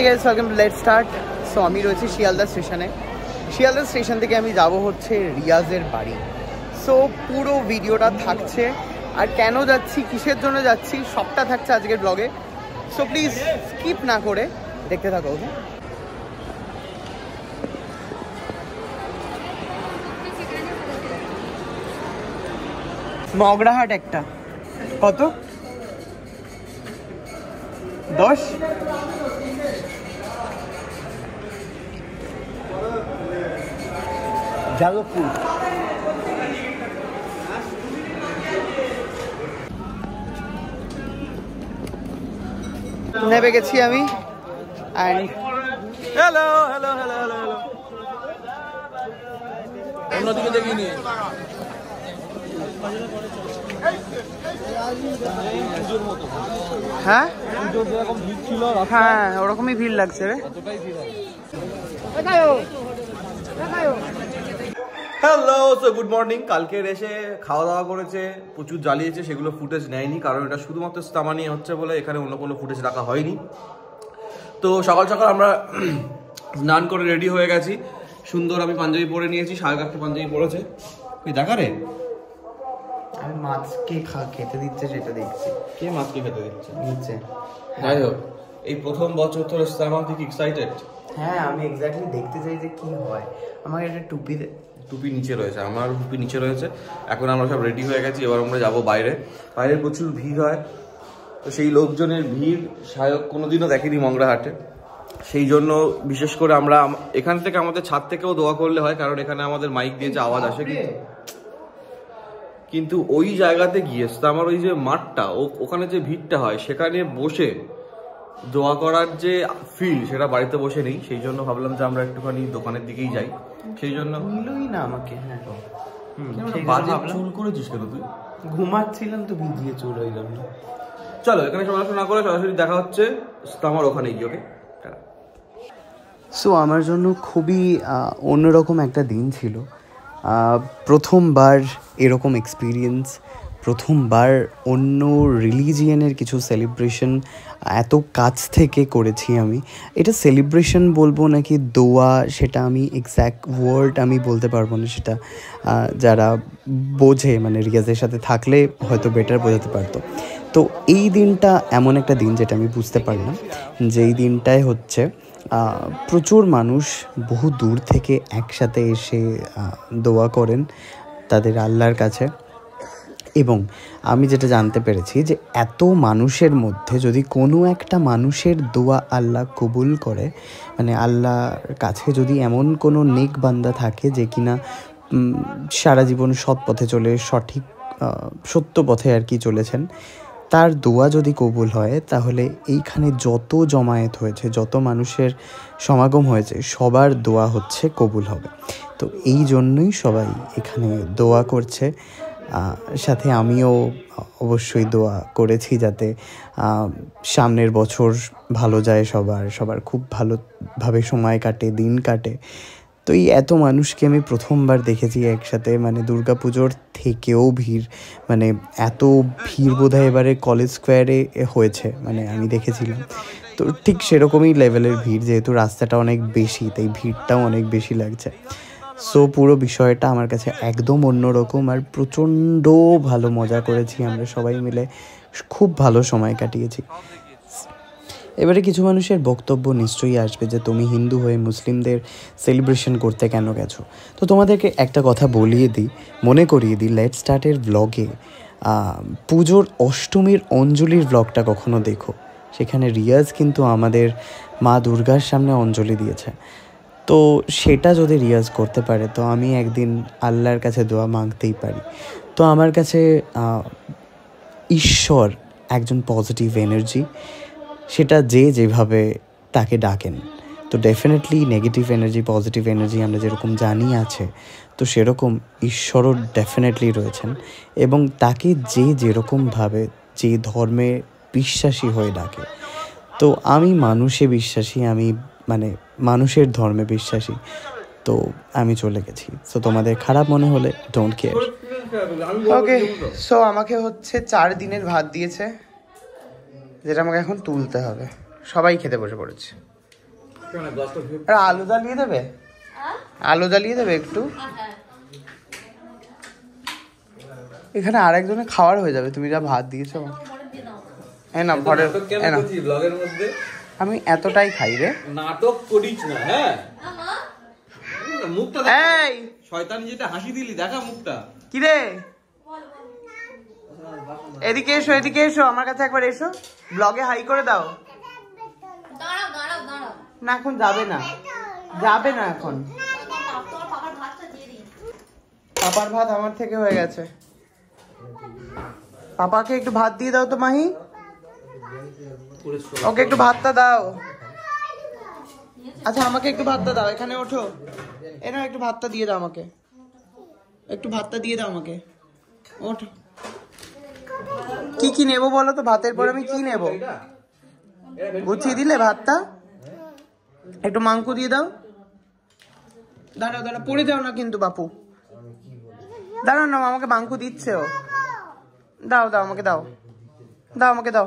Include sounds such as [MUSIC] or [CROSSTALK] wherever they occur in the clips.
High guys welcome let start so আমি রয়েছি শিয়ালদা স্টেশনে শিয়ালদা স্টেশন থেকে আমি যাব হচ্ছে রিয়াজের বাড়ি সো পুরো ভিডিওটা থাকছে আর কেন যাচ্ছি কিসের জন্য যাচ্ছি সবটা থাকছে আজকের ব্লগে সো প্লিজ স্কিপ না করে দেখতে থাকো ওকে মগরাহাট একটা কত দশ যাদবপুর নেবে গেছি আমি হ্যালো হ্যালো হ্যালো হ্যালো দেখিনি হ্যাঁ হ্যাঁ ওরকমই ভিড় লাগছে রে হ্যালো সো গুড মর্নিং কালকের এসে খাওয়া দাওয়া করেছে প্রচুর জ্বালিয়েছে সেগুলো ফুটেজ নেয়নি কারণ এটা শুধুমাত্র স্তামানি হচ্ছে বলে এখানে অন্য কোনো ফুটেজ রাখা হয়নি তো সকাল সকাল আমরা [CLEARS THROAT] স্নান করে রেডি হয়ে গেছি সুন্দর আমি পাঞ্জাবি পরে নিয়েছি সাহেব একটা পাঞ্জাবি পরেছে তুই দেখা রে আমি মাছকে খেতে দিচ্ছে সেটা দেখছি কে মাছকে খেতে দিচ্ছে দিচ্ছে হ্যাঁ। হ্যাঁ। যাই হোক এই প্রথম বছর তোর ইসলাম তুই এক্সাইটেড হ্যাঁ আমি এক্স্যাক্টলি দেখতে চাই যে কি হয় আমাকে একটা টুপি টুপি নিচে রয়েছে আমার টুপি নিচে রয়েছে এখন আমরা সব রেডি হয়ে গেছি এবার আমরা যাব বাইরে বাইরে প্রচুর ভিড় হয় তো সেই লোকজনের ভিড় সায়ক কোনোদিনও দেখেনি মংরাহাটে সেই জন্য বিশেষ করে আমরা এখান থেকে আমাদের ছাদ থেকেও দোয়া করলে হয় কারণ এখানে আমাদের মাইক দিয়ে যে আওয়াজ আসে কিন্তু কিন্তু ওই জায়গাতে গিয়ে আমার ওই যে মাঠটা ওখানে যে ভিড়টা হয় সেখানে বসে দোয়া করার যে ফিল সেটা বাড়িতে বসে নেই সেই জন্য ভাবলাম যে আমরা একটুখানি দোকানের দিকেই যাই সেই জন্য নিলই না আমাকে হ্যাঁ চুল করেছিস কেন তুই ঘুমাচ্ছিলাম তো ভিজিয়ে চুল হয়ে গেল চলো এখানে না করে সরাসরি দেখা হচ্ছে আমার ওখানেই ওকে সো আমার জন্য খুবই অন্যরকম একটা দিন ছিল প্রথমবার এরকম এক্সপিরিয়েন্স প্রথমবার অন্য রিলিজিয়ানের কিছু সেলিব্রেশন এত কাছ থেকে করেছি আমি এটা সেলিব্রেশন বলবো নাকি দোয়া সেটা আমি এক্স্যাক্ট ওয়ার্ড আমি বলতে পারবো না সেটা যারা বোঝে মানে রিয়াজের সাথে থাকলে হয়তো বেটার বোঝাতে পারতো তো এই দিনটা এমন একটা দিন যেটা আমি বুঝতে পারলাম যেই দিনটায় হচ্ছে প্রচুর মানুষ বহু দূর থেকে একসাথে এসে দোয়া করেন তাদের আল্লাহর কাছে এবং আমি যেটা জানতে পেরেছি যে এত মানুষের মধ্যে যদি কোনো একটা মানুষের দোয়া আল্লাহ কবুল করে মানে আল্লাহর কাছে যদি এমন কোনো নেক বান্দা থাকে যে কিনা সারা জীবন সৎ পথে চলে সঠিক সত্য পথে আর কি চলেছেন তার দোয়া যদি কবুল হয় তাহলে এইখানে যত জমায়েত হয়েছে যত মানুষের সমাগম হয়েছে সবার দোয়া হচ্ছে কবুল হবে তো এই জন্যই সবাই এখানে দোয়া করছে সাথে আমিও অবশ্যই দোয়া করেছি যাতে সামনের বছর ভালো যায় সবার সবার খুব ভালোভাবে সময় কাটে দিন কাটে তো এই এত মানুষকে আমি প্রথমবার দেখেছি একসাথে মানে দুর্গাপুজোর থেকেও ভিড় মানে এত ভিড় বোধহয় এবারে কলেজ স্কোয়ারে হয়েছে মানে আমি দেখেছিলাম তো ঠিক সেরকমই লেভেলের ভিড় যেহেতু রাস্তাটা অনেক বেশি তাই ভিড়টাও অনেক বেশি লাগছে সো পুরো বিষয়টা আমার কাছে একদম অন্যরকম আর প্রচণ্ড ভালো মজা করেছি আমরা সবাই মিলে খুব ভালো সময় কাটিয়েছি এবারে কিছু মানুষের বক্তব্য নিশ্চয়ই আসবে যে তুমি হিন্দু হয়ে মুসলিমদের সেলিব্রেশন করতে কেন গেছো তো তোমাদেরকে একটা কথা বলিয়ে দিই মনে করিয়ে দিই লেট স্টার্টের ব্লগে পুজোর অষ্টমীর অঞ্জলির ব্লগটা কখনো দেখো সেখানে রিয়াজ কিন্তু আমাদের মা দুর্গার সামনে অঞ্জলি দিয়েছে তো সেটা যদি রিয়াজ করতে পারে তো আমি একদিন আল্লাহর কাছে দোয়া মাগতেই পারি তো আমার কাছে ঈশ্বর একজন পজিটিভ এনার্জি সেটা যে যেভাবে তাকে ডাকেন তো definitely negative energy positive energy আমরা যেরকম জানি আছে তো সেরকম ঈশ্বরও ডেফিনেটলি রয়েছেন এবং তাকে যে যেরকমভাবে যে ধর্মে বিশ্বাসী হয়ে ডাকে তো আমি মানুষে বিশ্বাসী আমি মানে মানুষের ধর্মে বিশ্বাসী তো আমি চলে গেছি সো তোমাদের খারাপ মনে হলে ডোন্ট কেয়ার ওকে সো আমাকে হচ্ছে চার দিনের ভাত দিয়েছে যেটা আমাকে এখন তুলতে হবে সবাই খেতে বসে পড়েছে আলু জ্বালিয়ে দেবে আলু জ্বালিয়ে দেবে একটু এখানে আর একজনের খাওয়ার হয়ে যাবে তুমি যা ভাত দিয়েছো আমাকে হ্যাঁ না ঘরের হ্যাঁ না আমি এতটাই খাই রে নাটক করিস না হ্যাঁ মুখটা এই শয়তান যেটা হাসি দিলি দেখা মুখটা কি রে এদিকে এসো এদিকে এসো আমার কাছে একবার এসো ব্লগে হাই করে দাও না এখন যাবে না যাবে না এখন পাপার ভাত আমার থেকে হয়ে গেছে পাপাকে একটু ভাত দিয়ে দাও তো মাহি ওকে একটু ভাতটা দাও আচ্ছা আমাকে একটু ভাতটা দাও এখানে ওঠো এরা একটু ভাতটা দিয়ে দাও আমাকে একটু ভাতটা দিয়ে দাও আমাকে ওঠ কি কি নেব বলো তো ভাতের পরে আমি কি নেব গুছিয়ে দিলে ভাতটা একটু মাংস দিয়ে দাও দাঁড়াও দাঁড়াও পড়ে দাও না কিন্তু বাপু দাঁড়াও না আমাকে মাংস দিচ্ছে ও দাও দাও আমাকে দাও দাও আমাকে দাও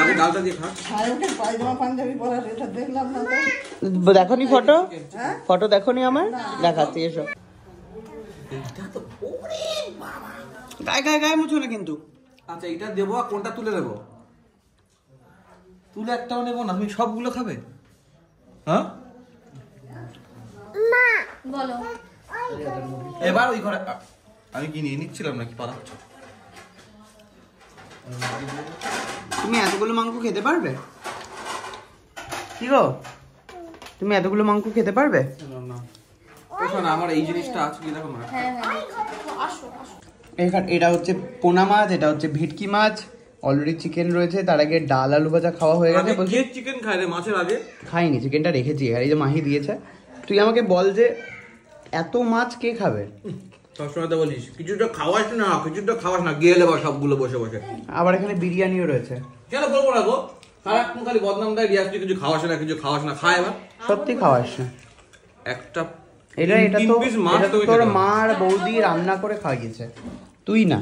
আগে হ্যাঁ, দেখো নি ফটো হ্যাঁ? ফটো দেখো নি আমার দেখাচ্ছি এসব গায়ে গায়ে গায়ে মুছো না কিন্তু আচ্ছা এটা দেবো আর কোনটা তুলে দেবো তুলে একটাও নেবো না তুমি সবগুলো খাবে হ্যাঁ এবার ওই ঘরে আমি কিনে নিচ্ছিলাম নাকি পাতা তুমি এতগুলো মাংস খেতে পারবে কি গো তুমি এতগুলো মাংস খেতে পারবে আমার এই জিনিসটা হ্যাঁ, হ্যাঁ। এটা হচ্ছে পোনা মাছ এটা হচ্ছে ভেটকি মাছ অলরেডি চিকেন রয়েছে তার আগে ডাল আলু ভাজা খাওয়া হয়ে গেছে চিকেন খায় মাছের আগে খাইনি চিকেনটা রেখেছি আর এই যে মাহি দিয়েছে তুই আমাকে বল যে এত মাছ কে খাবে সবসময় তো বলিস কিছুটা খাওয়াস না কিছুটা খাওয়াস না গেলে সবগুলো বসে বসে আবার এখানে বিরিয়ানিও রয়েছে কেন করবো না সারাক্ষণ খালি বদনাম দেয় রিয়াজ কিছু খাওয়াস না কিছু খাওয়াস না খায় না সত্যি খাওয়াস না একটা এটা এটা তো তোর বৌদি রান্না করে খাইয়েছে তুই না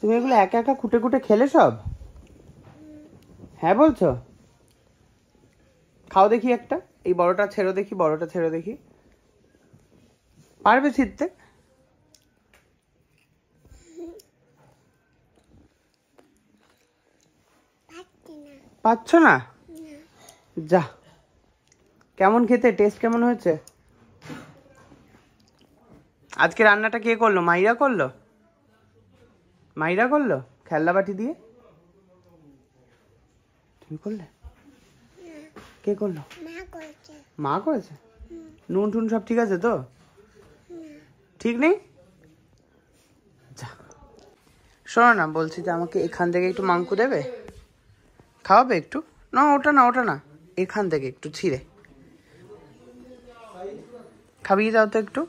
তুমি এগুলো একা একা কুটে কুটে খেলে সব হ্যাঁ বলছো খাও দেখি একটা এই বড়টা ছেড়ে দেখি বড়টা ছেড়ে দেখি পারবে ছিটতে পাচ্ছ না যা কেমন খেতে টেস্ট কেমন হয়েছে আজকে রান্নাটা কে করলো মাইরা করলো মাইরা করলো খেলনা বাটি দিয়ে তুমি করলে কে করলো মা করেছে নুন টুন সব ঠিক আছে তো ঠিক নেই যা শোনো না বলছি যে আমাকে এখান থেকে একটু মাংকু দেবে খাওয়াবে একটু না ওটা না ওটা না এখান থেকে একটু ছিঁড়ে খাবিয়ে দাও তো একটু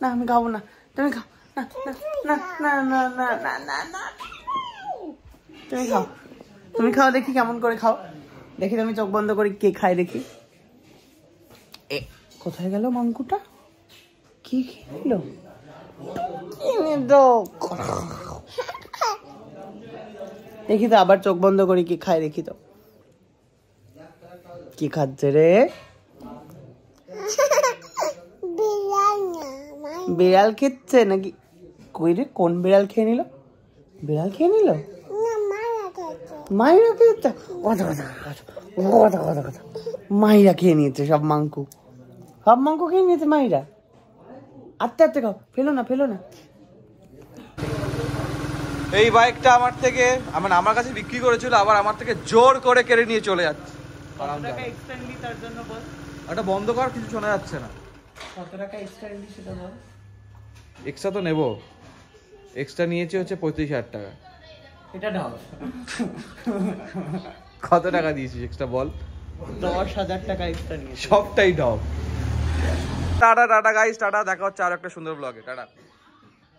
না আমি খাবো না তুমি খাও তুমি খাও দেখি কেমন করে খাও দেখি তুমি চোখ বন্ধ করে কে খায় দেখি এ কোথায় গেল মাংকুটা কি খেলো দেখি তো আবার চোখ বন্ধ করে কি খায় দেখি তো কি খাচ্ছে রে বিড়াল খেচ্ছে নাকি কই রে কোন বিড়াল খেয়ে নিল বিড়াল খেয়ে নিল মাইরা খেয়েছে কথা কথা কথা কথা কথা মাইরা খেয়ে নিয়েছে সব মাংকু সব মাংকু খেয়ে নিয়েছে মাইরা আস্তে আস্তে খাও ফেলো না ফেলো না এই বাইকটা আমার থেকে মানে আমার কাছে বিক্রি করেছিল আবার আমার থেকে জোর করে কেড়ে নিয়ে চলে যাচ্ছে ওটা বন্ধ করার কিছু শোনা যাচ্ছে না এক্সট্রা বল এক্সট্রা তো নেবো এক্সট্রা নিয়েছি হচ্ছে পঁয়ত্রিশ হাজার টাকা এটা কত টাকা দিয়েছিস এক্সট্রা বল দশ হাজার টাকা এক্সট্রা নিয়ে সবটাই ঢপ টাটা টাটা গাইস টাটা দেখা হচ্ছে আর একটা সুন্দর ব্লগে টাটা